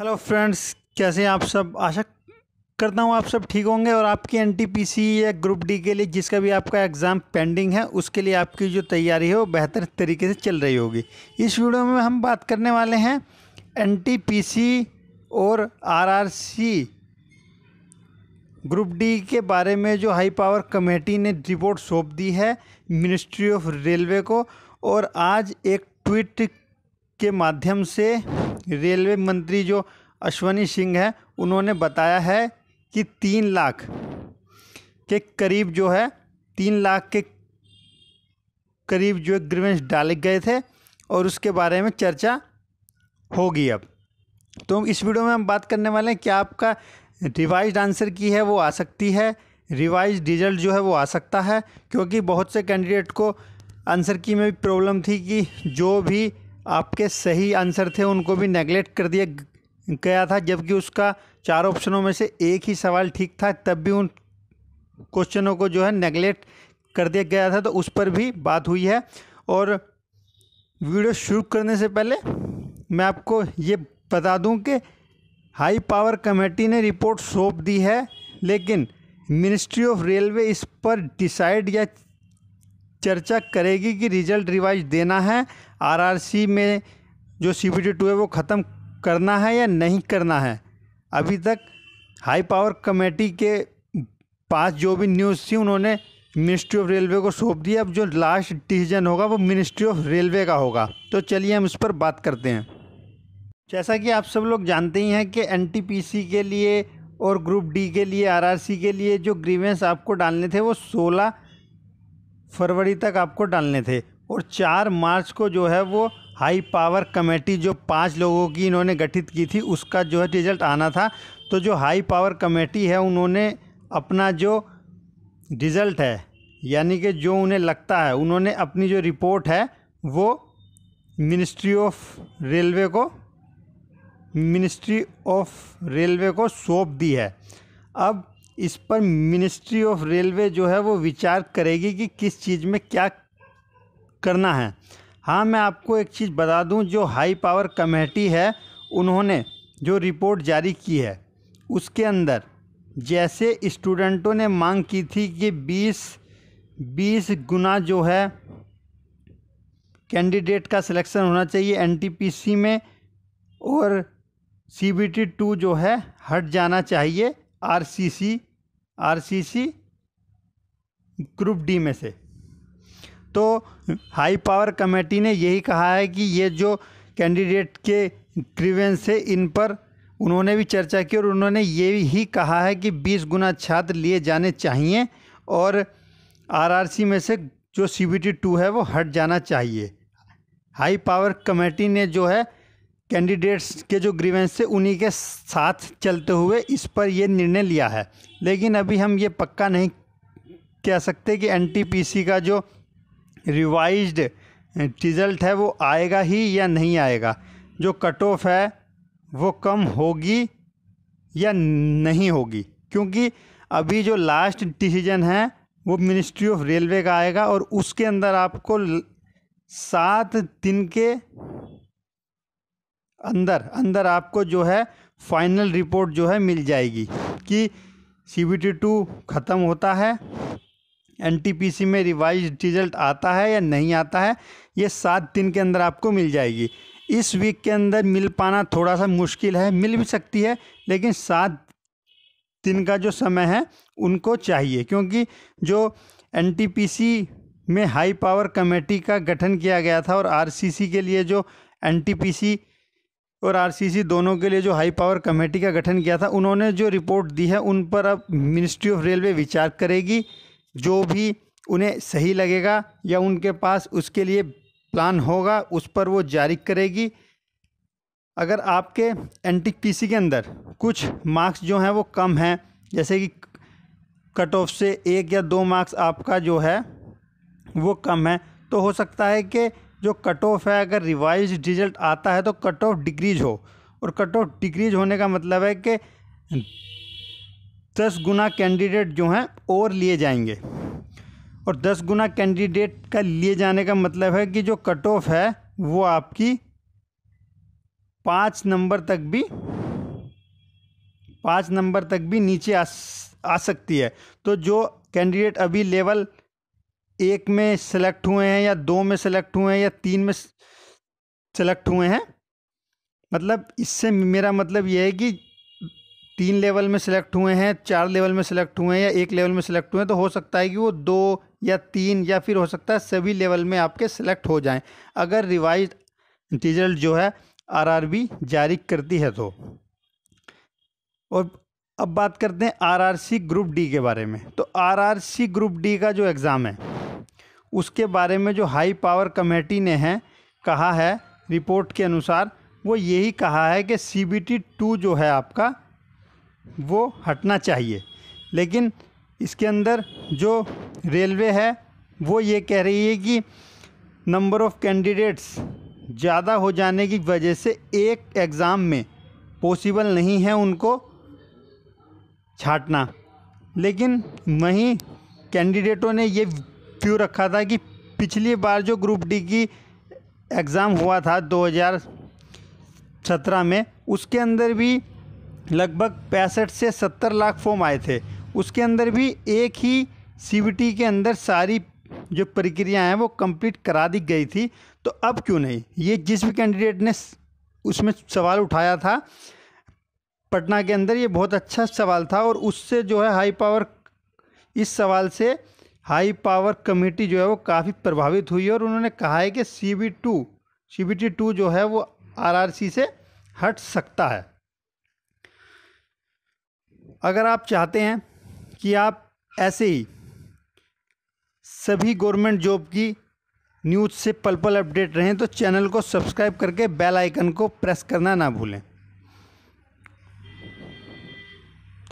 hello friends कैसे हैं आप सब आशा करता हूँ आप सब ठीक होंगे और आपकी एन या ग्रुप डी के लिए जिसका भी आपका एग्ज़ाम पेंडिंग है उसके लिए आपकी जो तैयारी है वो बेहतर तरीके से चल रही होगी इस वीडियो में हम बात करने वाले हैं एन और आर ग्रुप डी के बारे में जो हाई पावर कमेटी ने रिपोर्ट सौंप दी है मिनिस्ट्री ऑफ रेलवे को और आज एक ट्वीट के माध्यम से रेलवे मंत्री जो अश्वनी सिंह है उन्होंने बताया है कि तीन लाख के करीब जो है तीन लाख के करीब जो है ग्रीवेंस डाले गए थे और उसके बारे में चर्चा होगी अब तो इस वीडियो में हम बात करने वाले हैं क्या आपका रिवाइज आंसर की है वो आ सकती है रिवाइज रिजल्ट जो है वो आ सकता है क्योंकि बहुत से कैंडिडेट को आंसर की में भी प्रॉब्लम थी कि जो भी आपके सही आंसर थे उनको भी नेगलेक्ट कर दिया गया था जबकि उसका चार ऑप्शनों में से एक ही सवाल ठीक था तब भी उन क्वेश्चनों को जो है नेगलेक्ट कर दिया गया था तो उस पर भी बात हुई है और वीडियो शुरू करने से पहले मैं आपको ये बता दूं कि हाई पावर कमेटी ने रिपोर्ट सौंप दी है लेकिन मिनिस्ट्री ऑफ रेलवे इस पर डिसाइड या चर्चा करेगी कि रिजल्ट रिवाइज देना है आरआरसी में जो सी बी टू है वो ख़त्म करना है या नहीं करना है अभी तक हाई पावर कमेटी के पास जो भी न्यूज़ थी उन्होंने मिनिस्ट्री ऑफ रेलवे को सौंप दिया अब जो लास्ट डिसीजन होगा वो मिनिस्ट्री ऑफ रेलवे का होगा तो चलिए हम इस पर बात करते हैं जैसा कि आप सब लोग जानते ही हैं कि एन के लिए और ग्रुप डी के लिए आर के लिए जो ग्रीवेंस आपको डालने थे वो सोलह फरवरी तक आपको डालने थे और चार मार्च को जो है वो हाई पावर कमेटी जो पांच लोगों की इन्होंने गठित की थी उसका जो है रिजल्ट आना था तो जो हाई पावर कमेटी है उन्होंने अपना जो रिज़ल्ट है यानी कि जो उन्हें लगता है उन्होंने अपनी जो रिपोर्ट है वो मिनिस्ट्री ऑफ रेलवे को मिनिस्ट्री ऑफ रेलवे को सौंप दी है अब इस पर मिनिस्ट्री ऑफ रेलवे जो है वो विचार करेगी कि किस चीज़ में क्या करना है हाँ मैं आपको एक चीज़ बता दूं जो हाई पावर कमेटी है उन्होंने जो रिपोर्ट जारी की है उसके अंदर जैसे स्टूडेंटों ने मांग की थी कि 20 20 गुना जो है कैंडिडेट का सिलेक्शन होना चाहिए एनटीपीसी में और सी बी टी टू जो है हट जाना चाहिए आरसीसी आरसीसी ग्रुप डी में से तो हाई पावर कमेटी ने यही कहा है कि ये जो कैंडिडेट के ग्रीवेंस है इन पर उन्होंने भी चर्चा की और उन्होंने ये ही कहा है कि 20 गुना छात्र लिए जाने चाहिए और आरआरसी में से जो सी बी टी टू है वो हट जाना चाहिए हाई पावर कमेटी ने जो है कैंडिडेट्स के जो ग्रीवेंस थे उन्हीं के साथ चलते हुए इस पर यह निर्णय लिया है लेकिन अभी हम ये पक्का नहीं कह सकते कि एन का जो रिवाइज्ड रिज़ल्ट है वो आएगा ही या नहीं आएगा जो कट ऑफ है वो कम होगी या नहीं होगी क्योंकि अभी जो लास्ट डिसीजन है वो मिनिस्ट्री ऑफ रेलवे का आएगा और उसके अंदर आपको सात दिन के अंदर अंदर आपको जो है फाइनल रिपोर्ट जो है मिल जाएगी कि सी बी टी टू ख़त्म होता है एन टी पी सी में रिवाइज रिजल्ट आता है या नहीं आता है ये सात दिन के अंदर आपको मिल जाएगी इस वीक के अंदर मिल पाना थोड़ा सा मुश्किल है मिल भी सकती है लेकिन सात दिन का जो समय है उनको चाहिए क्योंकि जो एन टी पी सी में हाई पावर कमेटी का गठन किया गया था और आर सी सी के लिए जो एन टी पी सी और आरसीसी दोनों के लिए जो हाई पावर कमेटी का गठन किया था उन्होंने जो रिपोर्ट दी है उन पर अब मिनिस्ट्री ऑफ रेलवे विचार करेगी जो भी उन्हें सही लगेगा या उनके पास उसके लिए प्लान होगा उस पर वो जारी करेगी अगर आपके एन टी के अंदर कुछ मार्क्स जो हैं वो कम हैं जैसे कि कट ऑफ से एक या दो मार्क्स आपका जो है वो कम है तो हो सकता है कि जो कट ऑफ है अगर रिवाइज रिजल्ट आता है तो कट ऑफ डिक्रीज हो और कट ऑफ डिक्रीज होने का मतलब है कि दस गुना कैंडिडेट जो हैं और लिए जाएंगे और दस गुना कैंडिडेट का लिए जाने का मतलब है कि जो कट ऑफ है वो आपकी पाँच नंबर तक भी पाँच नंबर तक भी नीचे आ, आ सकती है तो जो कैंडिडेट अभी लेवल एक में सेलेक्ट हुए हैं या दो में सेलेक्ट हुए हैं या तीन में सेलेक्ट हुए हैं मतलब इससे मेरा मतलब यह है कि तीन लेवल में सेलेक्ट हुए हैं चार लेवल में सेलेक्ट हुए हैं या एक लेवल में सेलेक्ट हुए हैं तो हो सकता है कि वो दो या तीन या फिर हो सकता है सभी लेवल में आपके सेलेक्ट हो जाएं अगर रिवाइज रिजल्ट जो है आरआरबी जारी करती है तो और अब बात करते हैं आरआरसी ग्रुप डी के बारे में तो आरआरसी ग्रुप डी का जो एग्ज़ाम है उसके बारे में जो हाई पावर कमेटी ने है कहा है रिपोर्ट के अनुसार वो यही कहा है कि सी बी टी टू जो है आपका वो हटना चाहिए लेकिन इसके अंदर जो रेलवे है वो ये कह रही है कि नंबर ऑफ़ कैंडिडेट्स ज़्यादा हो जाने की वजह से एक एग्ज़ाम में पॉसिबल नहीं है उनको छाटना लेकिन वहीं कैंडिडेटों ने ये क्यों रखा था कि पिछली बार जो ग्रुप डी की एग्ज़ाम हुआ था 2017 में उसके अंदर भी लगभग पैंसठ से सत्तर लाख फॉर्म आए थे उसके अंदर भी एक ही सी के अंदर सारी जो प्रक्रिया हैं वो कंप्लीट करा दी गई थी तो अब क्यों नहीं ये जिस भी कैंडिडेट ने उसमें सवाल उठाया था पटना के अंदर ये बहुत अच्छा सवाल था और उससे जो है हाई पावर इस सवाल से हाई पावर कमेटी जो है वो काफ़ी प्रभावित हुई और उन्होंने कहा है कि C B two C B T two जो है वो आरआरसी से हट सकता है अगर आप चाहते हैं कि आप ऐसे ही सभी गवर्नमेंट जॉब की न्यूज़ से पल पल अपडेट रहें तो चैनल को सब्सक्राइब करके बेल आइकन को प्रेस करना ना भूलें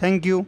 थैंक यू